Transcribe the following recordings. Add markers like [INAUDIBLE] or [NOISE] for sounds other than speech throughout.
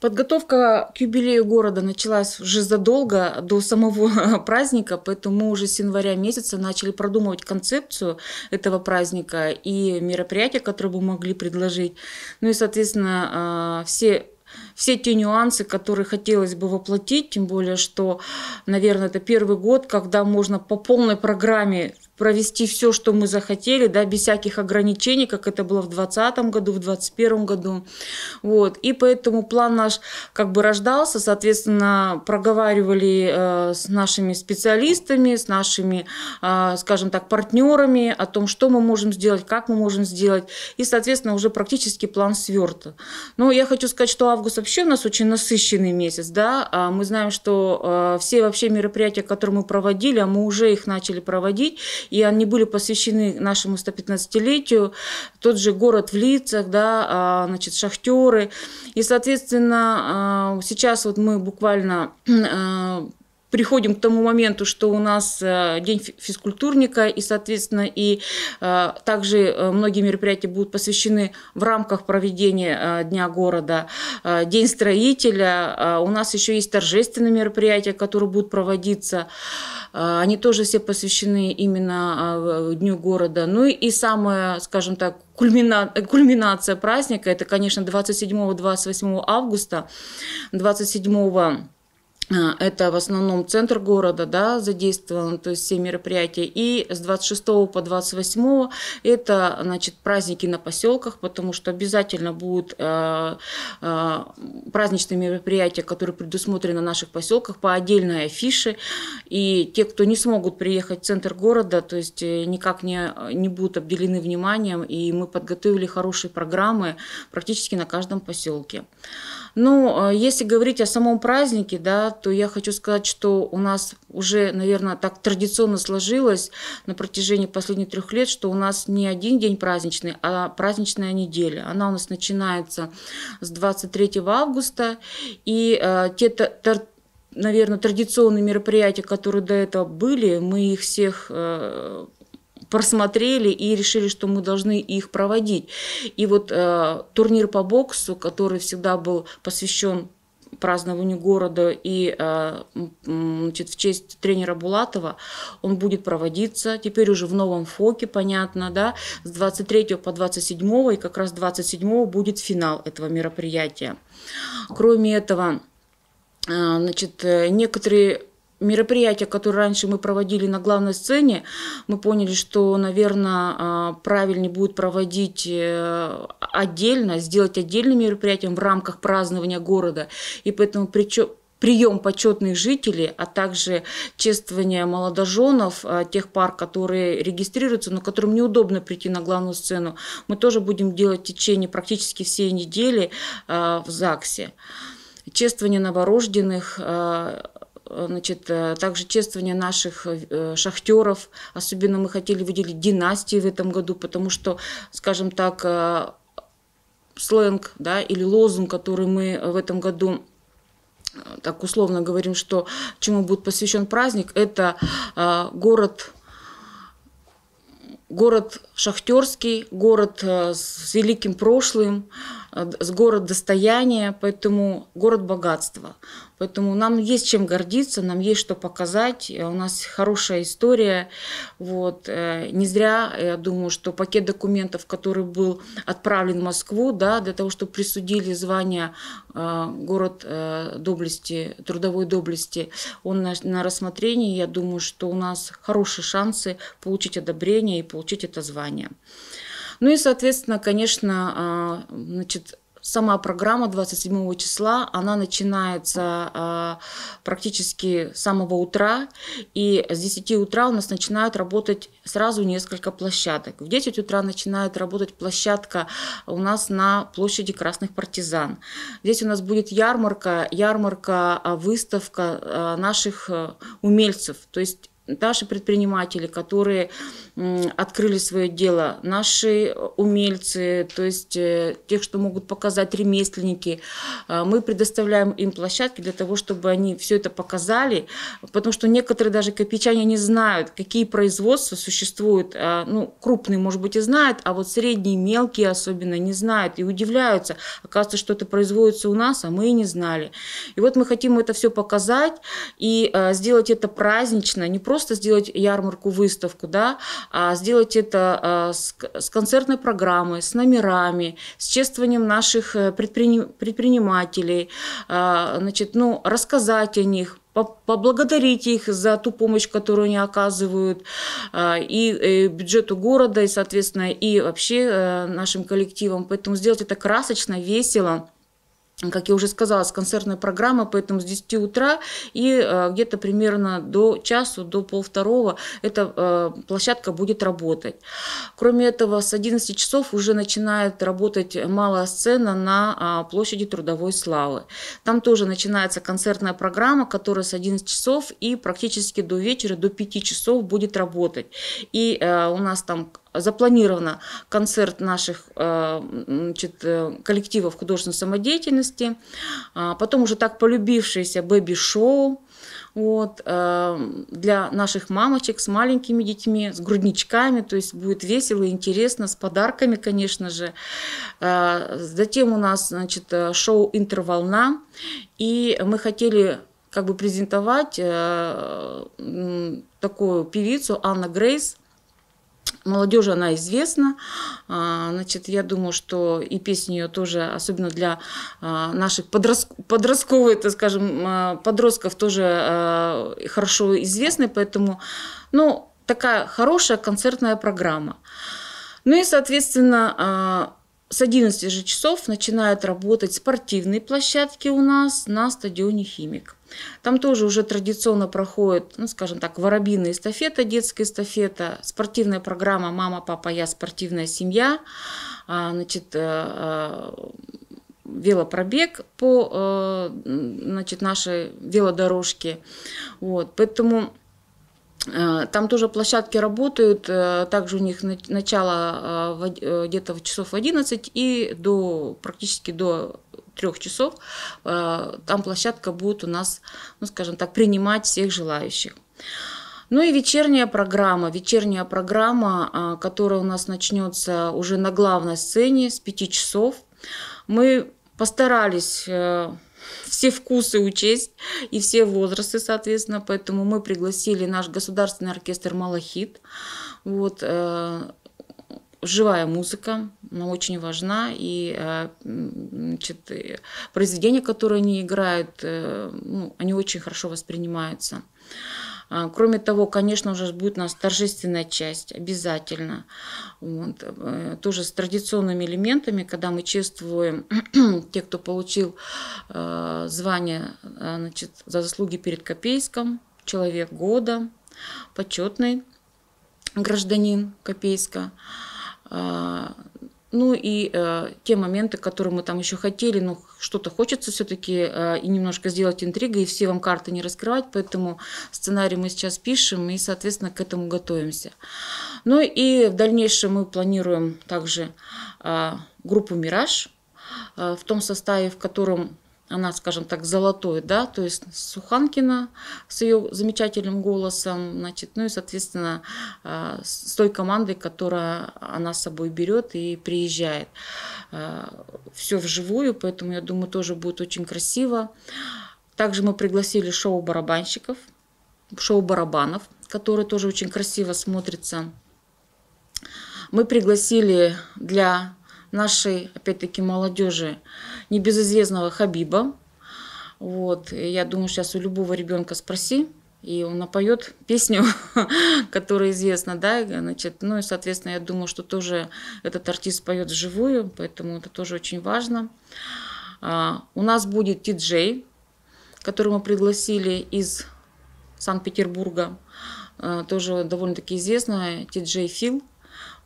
Подготовка к юбилею города началась уже задолго до самого [LAUGHS] праздника, поэтому мы уже с января месяца начали продумывать концепцию этого праздника и мероприятия, которые бы могли предложить. Ну и, соответственно, а, все все те нюансы, которые хотелось бы воплотить, тем более, что, наверное, это первый год, когда можно по полной программе провести все, что мы захотели, да, без всяких ограничений, как это было в 2020 году, в 2021 году. Вот. И поэтому план наш как бы рождался, соответственно, проговаривали э, с нашими специалистами, с нашими, э, скажем так, партнерами о том, что мы можем сделать, как мы можем сделать. И, соответственно, уже практически план сверт. Но я хочу сказать, что август вообще у нас очень насыщенный месяц. Да? А мы знаем, что э, все вообще мероприятия, которые мы проводили, а мы уже их начали проводить, и они были посвящены нашему 115-летию. Тот же город в лицах, да, а, значит, шахтеры. И, соответственно, а, сейчас вот мы буквально а, приходим к тому моменту, что у нас э, день физкультурника, и, соответственно, и э, также э, многие мероприятия будут посвящены в рамках проведения Дня города, День строителя. У нас еще есть торжественные мероприятия, которые будут проводиться. Они тоже все посвящены именно Дню города. Ну и самое, скажем так, кульмина... кульминация праздника, это, конечно, 27-28 августа, 27 а, это в основном центр города да, задействован, то есть все мероприятия. И с 26 по 28 это значит, праздники на поселках, потому что обязательно будут а, а, праздничные мероприятия, которые предусмотрены на наших поселках по отдельной афише. И те, кто не смогут приехать в центр города, то есть э, никак не, не будут обделены вниманием. И мы подготовили хорошие программы практически на каждом поселке. Ну, если говорить о самом празднике, да, то я хочу сказать, что у нас уже, наверное, так традиционно сложилось на протяжении последних трех лет, что у нас не один день праздничный, а праздничная неделя. Она у нас начинается с 23 августа, и э, те наверное, традиционные мероприятия, которые до этого были, мы их всех э, просмотрели и решили, что мы должны их проводить. И вот э, турнир по боксу, который всегда был посвящен празднованию города и э, значит, в честь тренера Булатова он будет проводиться теперь уже в новом ФОКе, понятно, да, с 23 по 27 и как раз 27 будет финал этого мероприятия. Кроме этого, э, значит, э, некоторые мероприятия, которые раньше мы проводили на главной сцене, мы поняли, что, наверное, а, правильнее будет проводить э, отдельно, сделать отдельным мероприятием в рамках празднования города. И поэтому прием почетных жителей, а также чествование молодоженов, а, тех пар, которые регистрируются, но которым неудобно прийти на главную сцену, мы тоже будем делать в течение практически всей недели а, в ЗАГСе. Чествование новорожденных, значит, э, также чествование наших э, шахтеров. Особенно мы хотели выделить династии в этом году, потому что, скажем так, э, сленг да, или лозунг, который мы в этом году так условно говорим, что чему будет посвящен праздник, это город город шахтерский, город с великим прошлым, Э, с город достояния, поэтому город богатства. Поэтому нам есть чем гордиться, нам есть что показать, у нас хорошая история. Вот. Э, не зря, э, я думаю, что пакет документов, который был отправлен в Москву, да, для того, чтобы присудили звание город доблести, трудовой доблести, он на, на рассмотрении, я думаю, что у нас хорошие шансы получить одобрение и получить это звание. Ну и, соответственно, конечно, а, значит, сама программа 27 числа, она начинается а, практически с самого утра, и с 10 утра у нас начинают работать сразу несколько площадок. В 10 утра начинает работать площадка у нас на площади Красных Партизан. Здесь у нас будет ярмарка, ярмарка, а, выставка наших умельцев, то есть наши предприниматели, которые открыли свое дело, наши э, умельцы, то есть э, тех, что могут показать ремесленники. А, мы предоставляем им площадки для того, чтобы они все это показали, потому что некоторые даже копейчане не знают, какие производства существуют. А, ну, крупные, может быть, и знают, а вот средние, мелкие особенно не знают и удивляются. Оказывается, что это производится у нас, а мы и не знали. И вот мы хотим это все показать и а, сделать это празднично, не просто просто сделать ярмарку, выставку, да, а сделать это а, с, с концертной программой, с номерами, с чествованием наших э, предприним, предпринимателей, а, значит, ну, рассказать о них, поблагодарить их за ту помощь, которую они оказывают а, и э, бюджету города, и, соответственно, и вообще э, нашим коллективам. Поэтому сделать это красочно, весело как я уже сказала, с концертной программы, поэтому с 10 утра и э, где-то примерно до часу, до полвторого эта э, площадка будет работать. Кроме этого, с 11 часов уже начинает работать малая сцена на а, площади Трудовой Славы. Там тоже начинается концертная программа, которая с 11 часов и практически до вечера, до 5 часов будет работать. И э, у нас там запланировано концерт наших э, значит, э, коллективов художественной самодеятельности, а, потом уже так полюбившееся бэби-шоу вот, э, для наших мамочек с маленькими детьми, с грудничками, то есть будет весело, и интересно, с подарками, конечно же. Затем у нас значит, шоу «Интерволна», и мы хотели как бы презентовать такую певицу Анна Грейс, молодежи она известна. А, значит, я думаю, что и песни ее тоже, особенно для а, наших подростк, подростковых, это, скажем, а, подростков тоже хорошо известны, поэтому, ну, такая хорошая концертная программа. Ну и, соответственно, с 11 же часов начинают работать спортивные площадки у нас на стадионе «Химик». Там тоже уже традиционно проходит, ну, скажем так, воробьиная эстафета, детская эстафета, спортивная программа «Мама, папа, я, спортивная семья», а, значит, э, э, велопробег по э, значит, нашей велодорожке. Вот, поэтому Э, там тоже площадки работают, э, также у них начало э, где-то в часов 11 и до, практически до трех часов. Там площадка будет у нас, ну скажем так, принимать всех желающих. Ну и вечерняя программа. Вечерняя программа, которая у нас начнется уже на главной сцене с 5 часов. Мы постарались все вкусы учесть и все возрасты, соответственно. Поэтому мы пригласили наш государственный оркестр «Малахит». Вот, э, живая музыка, она очень важна, и э, значит, произведения, которые они играют, э, ну, они очень хорошо воспринимаются. А, кроме того, конечно же, будет у нас торжественная часть обязательно. Вот. Э, тоже с традиционными элементами, когда мы чествуем [CLEARS THROAT] те, кто получил э, звание э, значит, за заслуги перед Копейском, человек года, почетный гражданин Копейска. А, ну и э, те моменты, которые мы там еще хотели, ну что-то хочется все-таки э, и немножко сделать интригу, и все вам карты не раскрывать, поэтому сценарий мы сейчас пишем и, соответственно, к этому готовимся. Ну и в дальнейшем мы планируем также э, группу «Мираж», э, в том составе, в котором она, скажем так, золотой, да, то есть Суханкина с ее замечательным голосом, значит, ну и, соответственно, а, с той командой, которая она с собой берет и приезжает. А, Все вживую, поэтому, я думаю, тоже будет очень красиво. Также мы пригласили шоу барабанщиков, шоу барабанов, которые тоже очень красиво смотрятся. Мы пригласили для нашей, опять-таки, молодежи, небезызвестного Хабиба. Вот. я думаю, сейчас у любого ребенка спроси, и он напоет песню, [LAUGHS] которая известна, да, значит, ну и, соответственно, я думаю, что тоже этот артист поет вживую, поэтому это тоже очень важно. А, у нас будет диджей, который мы пригласили из Санкт-Петербурга, а, тоже довольно-таки известный диджей Фил,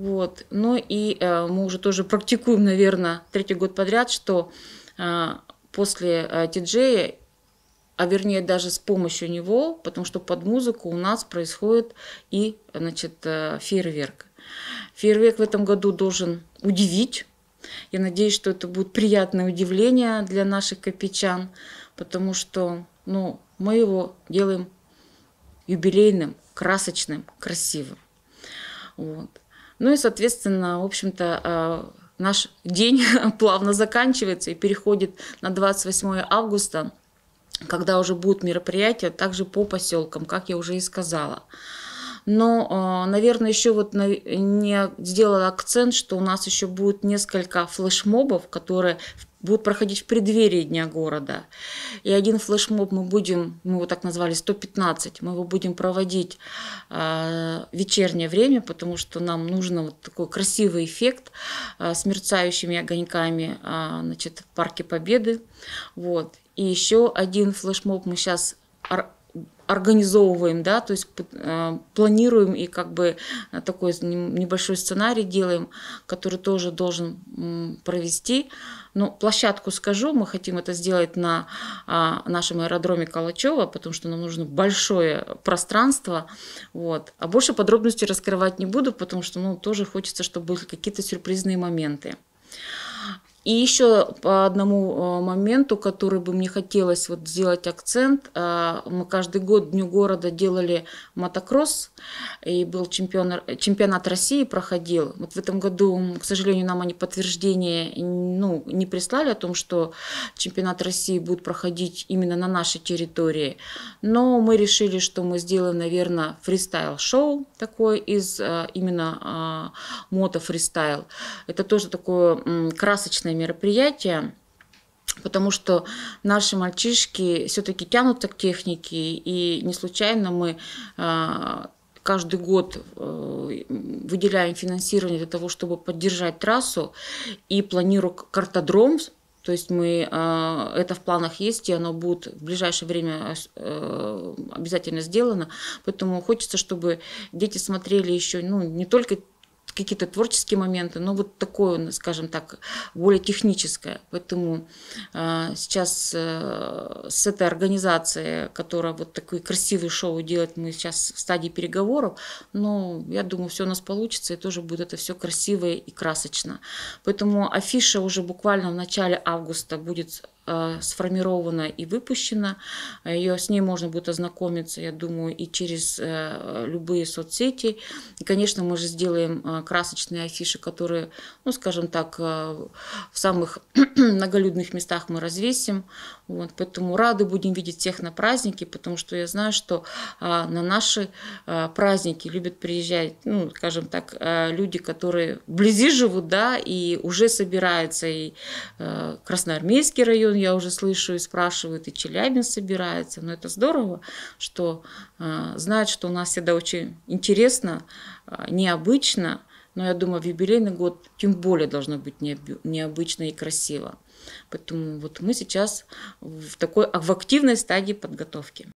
вот. Ну и э, мы уже тоже практикуем, наверное, третий год подряд, что э, после э, а вернее даже с помощью него, потому что под музыку у нас происходит и значит, э, фейерверк. Фейерверк в этом году должен удивить. Я надеюсь, что это будет приятное удивление для наших копичан, потому что ну, мы его делаем юбилейным, красочным, красивым. Вот. Ну и, соответственно, в общем-то, а, наш день [LAUGHS] плавно заканчивается и переходит на 28 августа, когда уже будут мероприятия также по поселкам, как я уже и сказала но, э, наверное, еще вот не сделала акцент, что у нас еще будет несколько флешмобов, которые будут проходить в преддверии Дня города. И один флешмоб мы будем, мы его так назвали, 115, мы его будем проводить э, в вечернее время, потому что нам нужно вот такой красивый эффект э, с мерцающими огоньками значит, в Парке Победы. Вот. И еще один флешмоб мы сейчас организовываем, да, то есть э, планируем и как бы э, такой небольшой сценарий делаем, который тоже должен провести. Но ну, площадку скажу, мы хотим это сделать на а, нашем аэродроме Калачева, потому что нам нужно большое пространство, вот. А больше подробностей раскрывать не буду, потому что, ну, тоже хочется, чтобы были какие-то сюрпризные моменты. И еще по одному э, моменту, который бы мне хотелось вот сделать акцент, э, мы каждый год Дню города делали мотокросс, и был чемпион, э, чемпионат России проходил. Вот в этом году, к сожалению, нам они подтверждение ну, не прислали о том, что чемпионат России будет проходить именно на нашей территории. Но мы решили, что мы сделаем, наверное, фристайл-шоу такое из именно мото-фристайл. Это тоже такое красочное интересное мероприятие, потому что наши мальчишки все-таки тянутся к технике, и не случайно мы а, каждый год э, выделяем финансирование для того, чтобы поддержать трассу и планируем картодром то есть мы, а, это в планах есть, и оно будет в ближайшее время э, э, обязательно сделано. Поэтому хочется, чтобы дети смотрели еще ну, не только какие-то творческие моменты, но вот такое, ну, скажем так, более техническое. Поэтому а, сейчас э, с этой организацией, которая вот такой красивый шоу делает, мы сейчас в стадии переговоров, но я думаю, все у нас получится, и тоже будет это все красиво и красочно. Поэтому афиша уже буквально в начале августа будет Э, сформирована и выпущена. Э, Ее, с ней можно будет ознакомиться, я думаю, и через э, любые соцсети. И, конечно, мы же сделаем красочные афиши, которые, ну, скажем так, в самых [CLEARS THROAT] многолюдных местах мы развесим. Вот, поэтому рады будем видеть всех на празднике, потому что я знаю, что а, на наши а, праздники любят приезжать, ну, скажем так, а, люди, которые вблизи живут, да, и уже собираются. И а, Красноармейский район, я уже слышу, и спрашивают, и Челябинск собирается. Но это здорово, что а, знают, что у нас всегда очень интересно, а, необычно. Но я думаю, в юбилейный год тем более должно быть необычно и красиво. Поэтому вот мы сейчас в такой а, в активной стадии подготовки.